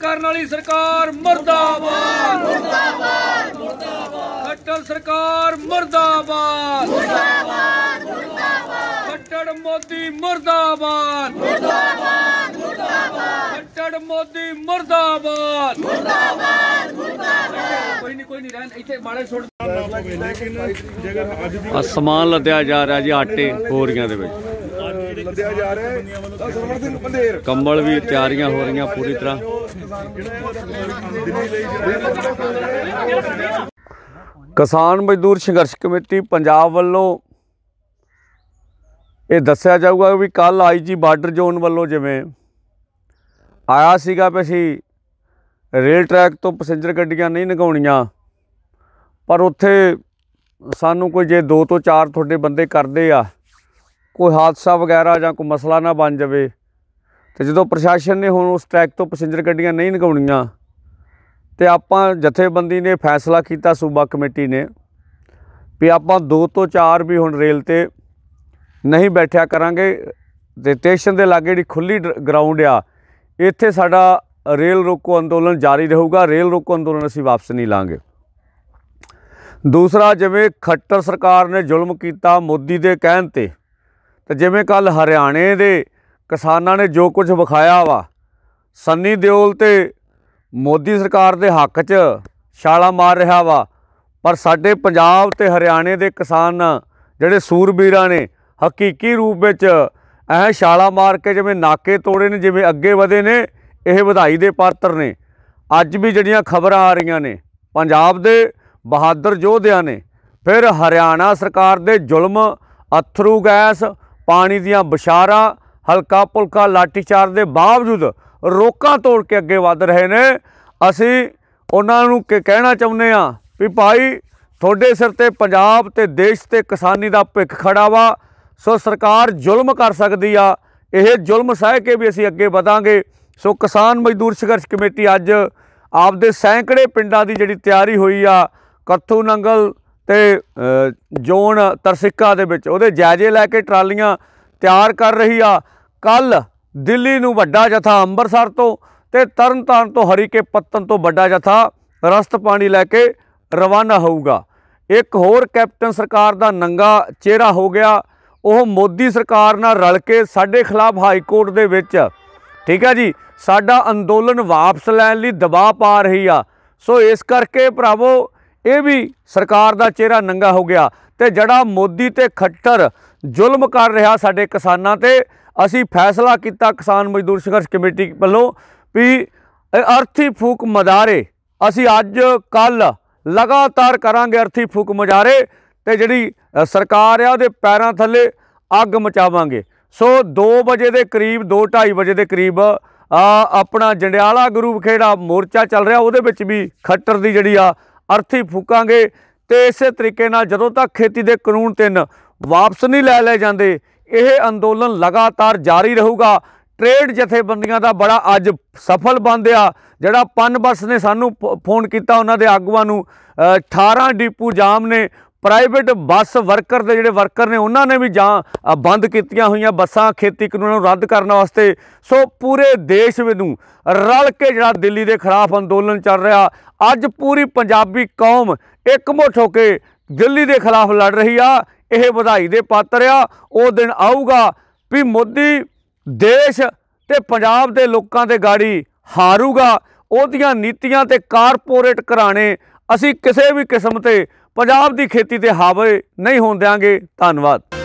ਕਰਨ ਵਾਲੀ ਸਰਕਾਰ ਮਰਦਾਬਾਦ ਮਰਦਾਬਾਦ ਮਰਦਾਬਾਦ ਖੱਟਲ ਸਰਕਾਰ ਮਰਦਾਬਾਦ ਮਰਦਾਬਾਦ ਮਰਦਾਬਾਦ ਖੱਟੜ ਮੋਦੀ ਮਰਦਾਬਾਦ ਮਰਦਾਬਾਦ ਮਰਦਾਬਾਦ ਖੱਟੜ ਮੋਦੀ ਮਰਦਾਬਾਦ ਮਰਦਾਬਾਦ ਮਰਦਾਬਾਦ ਕੋਈ ਨਹੀਂ ਕੋਈ ਨਹੀਂ ਰਹਿਣ ਇੱਥੇ ਬਾੜੇ ਛੋੜ ਲੇਕਿਨ ਜੇਕਰ ਅੱਜ ਦੀ ਸਮਾਨ ਲੱਦਿਆ ਜਾ ਰਿਹਾ ਜੀ ਆਟੇ ਹੋਰੀਆਂ ਦੇ ਵਿੱਚ ਲੱਦਿਆ ਜਾ ਰਿਹਾ ਹੈ ਸਰਵਰ ਸਿੰਘ ਪੰਦੇਰ ਕੰਬਲ ਵੀ ਤਿਆਰੀਆਂ ਹੋ ਰਹੀਆਂ ਪੂਰੀ ਤਰ੍ਹਾਂ ਕਿਸਾਨ ਮਜ਼ਦੂਰ ਸੰਘਰਸ਼ ਕਮੇਟੀ ਪੰਜਾਬ ਵੱਲੋਂ ਇਹ ਦੱਸਿਆ ਜਾਊਗਾ ਵੀ ਕੱਲ ਆਈਜੀ ਬਾਰਡਰ ਜ਼ੋਨ ਵੱਲੋਂ ਜਿਵੇਂ ਆਇਆ ਸੀਗਾ ਵੀ ਅਸੀਂ ਰੇਲ ਟਰੈਕ ਤੋਂ ਪੈਸੇਂਜਰ ਗੱਡੀਆਂ ਨਹੀਂ ਲਗਾਉਣੀਆਂ ਪਰ ਉੱਥੇ ਸਾਨੂੰ ਕੋਈ ਜੇ 2 ਤੋਂ 4 ਤੁਹਾਡੇ ਬੰਦੇ ਕਰਦੇ ਆ ਕੋਈ ਹਾਦਸਾ ਵਗੈਰਾ ਜਾਂ ਕੋਈ ਮਸਲਾ ਨਾ ਬਣ ਜਾਵੇ ਤੇ ਜਦੋਂ ਪ੍ਰਸ਼ਾਸਨ ਨੇ ਹੁਣ ਉਸ ਟਰੈਕ ਤੋਂ ਪੈਸੇਂਜਰ ਗੱਡੀਆਂ ਨਹੀਂ ਲਗਾਉਣੀਆਂ ਤੇ ਆਪਾਂ ਜਥੇਬੰਦੀ ਨੇ ਫੈਸਲਾ ਕੀਤਾ ਸੂਬਾ ਕਮੇਟੀ ਨੇ ਵੀ ਆਪਾਂ 2 ਤੋਂ 4 ਵੀ ਹੁਣ ਰੇਲ ਤੇ ਨਹੀਂ ਬੈਠਿਆ ਕਰਾਂਗੇ ਤੇ ਸਟੇਸ਼ਨ ਦੇ ਲਾਗੇ ਜਿਹੜੀ ਖੁੱਲੀ ਗਰਾਊਂਡ ਆ ਇੱਥੇ ਸਾਡਾ ਰੇਲ ਰੋਕੋ ਅੰਦੋਲਨ ਜਾਰੀ ਰਹੂਗਾ ਰੇਲ ਰੋਕੋ ਅੰਦੋਲਨ ਅਸੀਂ ਵਾਪਸ ਨਹੀਂ ਲਾਂਗੇ ਦੂਸਰਾ ਜਿਵੇਂ ਖੱਟਰ ਸਰਕਾਰ ਨੇ ਜ਼ੁਲਮ ਕੀਤਾ ਮੋਦੀ ਦੇ ਕਹਿਣ ਤੇ ਤੇ ਜਿਵੇਂ ਕੱਲ ਹਰਿਆਣੇ ਦੇ ਕਿਸਾਨਾਂ ਨੇ ਜੋ ਕੁਝ ਵਿਖਾਇਆ ਵਾ ਸੰਨੀ ਦਿਓਲ ਤੇ ਮੋਦੀ ਸਰਕਾਰ ਦੇ ਹੱਕ 'ਚ ਛਾਲਾ ਮਾਰ ਰਿਹਾ ਵਾ ਪਰ ਸਾਡੇ ਪੰਜਾਬ ਤੇ ਹਰਿਆਣੇ ਦੇ ਕਿਸਾਨ ਜਿਹੜੇ ਸੂਰਬੀਰਾਂ ਨੇ ਹਕੀਕੀ ਰੂਪ ਵਿੱਚ ਇਹ ਛਾਲਾ ਮਾਰ ਕੇ ਜਿਵੇਂ ਨਾਕੇ ਤੋੜੇ ਨੇ ਜਿਵੇਂ ਅੱਗੇ ਵਧੇ ਨੇ ਇਹ ਵਧਾਈ ਦੇ ਪਾਤਰ ਨੇ ਅੱਜ ਵੀ ਜਿਹੜੀਆਂ ਖਬਰਾਂ ਆ ਰਹੀਆਂ ਨੇ ਪੰਜਾਬ ਦੇ ਬਹਾਦਰ ਯੋਧਿਆਂ ਨੇ ਫਿਰ ਹਰਿਆਣਾ ਸਰਕਾਰ ਦੇ ਜ਼ੁਲਮ ਅਥਰੂ ਗੈਸ ਪਾਣੀ ਦੀਆਂ ਬਸ਼ਾਰਾਂ ਹਲਕਾ ਪੁਲਕਾ ਲਾਟੀਚਾਰ ਦੇ ਬਾਵਜੂਦ ਰੋਕਾਂ ਤੋੜ ਕੇ ਅੱਗੇ ਵਧ ਰਹੇ ਨੇ ਅਸੀਂ ਉਹਨਾਂ ਨੂੰ ਕਿ ਕਹਿਣਾ ਚਾਹੁੰਦੇ ਆ ਵੀ ਭਾਈ ਤੁਹਾਡੇ ਸਿਰ ਤੇ ਪੰਜਾਬ ਤੇ ਦੇਸ਼ ਤੇ ਕਿਸਾਨੀ ਦਾ ਭਿੱਖ ਖੜਾ ਵਾ ਸੋ ਸਰਕਾਰ ਜ਼ੁਲਮ ਕਰ ਸਕਦੀ ਆ ਇਹ ਜ਼ੁਲਮ ਸਹਿ ਕੇ ਵੀ ਅਸੀਂ ਅੱਗੇ ਵਧਾਂਗੇ ਸੋ ਕਿਸਾਨ ਮਜ਼ਦੂਰ ਸੰਘਰਸ਼ ਕਮੇਟੀ ਅੱਜ ਆਪਦੇ ਸੈਂਕੜੇ ਪਿੰਡਾਂ ਦੀ ਜਿਹੜੀ ਤਿਆਰੀ ਹੋਈ ਆ ਕੱਥੂ ਨੰਗਲ ਤੇ ਜੋਨ ਤਰਸਿੱਕਾ ਦੇ ਵਿੱਚ ਉਹਦੇ ਜਾਇਜ਼ੇ ਲੈ ਕੇ ਟਰਾਲੀਆਂ ਤਿਆਰ ਕਰ ਰਹੀ ਆ ਕੱਲ ਦਿੱਲੀ ਨੂੰ ਵੱਡਾ ਜਥਾ ਅੰਮ੍ਰਿਤਸਰ ਤੋਂ ਤੇ ਤਰਨਤਾਰਨ ਤੋਂ ਹਰੀਕੇ ਪੱਤਨ ਤੋਂ ਵੱਡਾ ਜਥਾ ਰਸਤ ਪਾਣੀ ਲੈ ਕੇ ਰਵਾਨਾ ਹੋਊਗਾ ਇੱਕ ਹੋਰ ਕੈਪਟਨ ਸਰਕਾਰ ਦਾ ਨੰਗਾ ਚਿਹਰਾ ਹੋ ਗਿਆ ਉਹ ਮੋਦੀ ਸਰਕਾਰ ਨਾਲ ਰਲ ਕੇ ਸਾਡੇ ਖਿਲਾਫ ਹਾਈ ਕੋਰਟ ਦੇ ਵਿੱਚ ਠੀਕ ਹੈ ਜੀ ਸਾਡਾ ਅੰਦੋਲਨ ਵਾਪਸ ਲੈਣ ਲਈ ਦਬਾਅ ਪਾ ਰਹੀ ਆ ਸੋ ਇਸ ਕਰਕੇ ਭਰਾਵੋ ਇਹ ਵੀ ਸਰਕਾਰ ਦਾ ਚਿਹਰਾ ਨੰਗਾ ਹੋ ਗਿਆ ਤੇ ਜਿਹੜਾ ਮੋਦੀ ਤੇ ਖੱਟਰ ਜ਼ੁਲਮ ਕਰ ਰਿਹਾ ਸਾਡੇ ਕਿਸਾਨਾਂ ਤੇ ਅਸੀਂ ਫੈਸਲਾ ਕੀਤਾ ਕਿਸਾਨ ਮਜ਼ਦੂਰ ਸੰਘਰਸ਼ ਕਮੇਟੀ ਵੱਲੋਂ ਵੀ ਅਰਥੀ ਫੂਕ ਮਦਾਰੇ ਅਸੀਂ ਅੱਜ ਕੱਲ ਲਗਾਤਾਰ ਕਰਾਂਗੇ ਅਰਥੀ ਫੂਕ ਮਜਾਰੇ ਤੇ ਜਿਹੜੀ ਸਰਕਾਰ ਆ ਉਹਦੇ ਪੈਰਾਂ ਥੱਲੇ ਅੱਗ ਮਚਾਵਾਂਗੇ ਸੋ 2 ਵਜੇ ਦੇ ਕਰੀਬ 2:30 ਵਜੇ ਦੇ ਕਰੀਬ ਆ ਆਪਣਾ ਜੰਡਿਆਲਾ ਗਰੂਪ ਖੇੜਾ ਮੋਰਚਾ ਚੱਲ ਰਿਹਾ ਉਹਦੇ ਵਿੱਚ ਵੀ ਖੱਟਰ ਦੀ ਜਿਹੜੀ ਆ ਅਰਥੀ ਫੂਕਾਂਗੇ ਤੇ ਇਸੇ ਤਰੀਕੇ ਨਾਲ ਜਦੋਂ ਤੱਕ ਖੇਤੀ ਦੇ ਕਾਨੂੰਨ ਤਿੰਨ ਵਾਪਸ ਨਹੀਂ ਲੈ ਲਏ ਜਾਂਦੇ ਇਹ ਅੰਦੋਲਨ ਲਗਾਤਾਰ ਜਾਰੀ ਰਹੂਗਾ ਟ੍ਰੇਡ ਜਥੇਬੰਦੀਆਂ ਦਾ ਬੜਾ ਅੱਜ ਸਫਲ ਬੰਦਿਆ ਜਿਹੜਾ ਬਸ ਨੇ ਸਾਨੂੰ ਫੋਨ ਕੀਤਾ ਉਹਨਾਂ ਦੇ ਆਗੂਆਂ ਨੂੰ 18 ਡੀਪੂ ਜਾਮ ਨੇ ਪ੍ਰਾਈਵੇਟ ਬੱਸ ਵਰਕਰ ਦੇ ਜਿਹੜੇ ਵਰਕਰ ਨੇ ਉਹਨਾਂ ਨੇ ਵੀ ਜਾਂ ਬੰਦ ਕੀਤੀਆਂ ਹੋਈਆਂ ਬੱਸਾਂ ਖੇਤੀ ਕਰਨ ਨੂੰ ਰੱਦ ਕਰਨ ਵਾਸਤੇ ਸੋ ਪੂਰੇ ਦੇਸ਼ ਵਿੱਚ ਨੂੰ ਰਲ ਕੇ ਜਿਹੜਾ ਦਿੱਲੀ ਦੇ ਖਿਲਾਫ ਅੰਦੋਲਨ ਚੱਲ ਰਿਹਾ ਅੱਜ ਪੂਰੀ ਪੰਜਾਬੀ ਕੌਮ ਇਕਮੁੱਠ ਹੋ ਕੇ ਦਿੱਲੀ ਦੇ ਖਿਲਾਫ ਲੜ ਰਹੀ ਆ ਇਹ ਵਧਾਈ ਦੇ ਪਾਤਰ ਆ ਉਹ ਦਿਨ ਆਊਗਾ ਵੀ ਮੋਦੀ ਦੇਸ਼ ਤੇ ਪੰਜਾਬ ਦੇ ਲੋਕਾਂ ਦੇ ਗਾੜੀ ਹਾਰੂਗਾ ਉਹਦੀਆਂ ਨੀਤੀਆਂ ਤੇ ਕਾਰਪੋਰੇਟ ਘਰਾਣੇ ਅਸੀਂ ਕਿਸੇ ਵੀ ਕਿਸਮ ਤੇ ਪੰਜਾਬ ਦੀ ਖੇਤੀ ਤੇ ਹਾਵੇ ਨਹੀਂ ਹੋਣ ਦਿਆਂਗੇ ਧੰਨਵਾਦ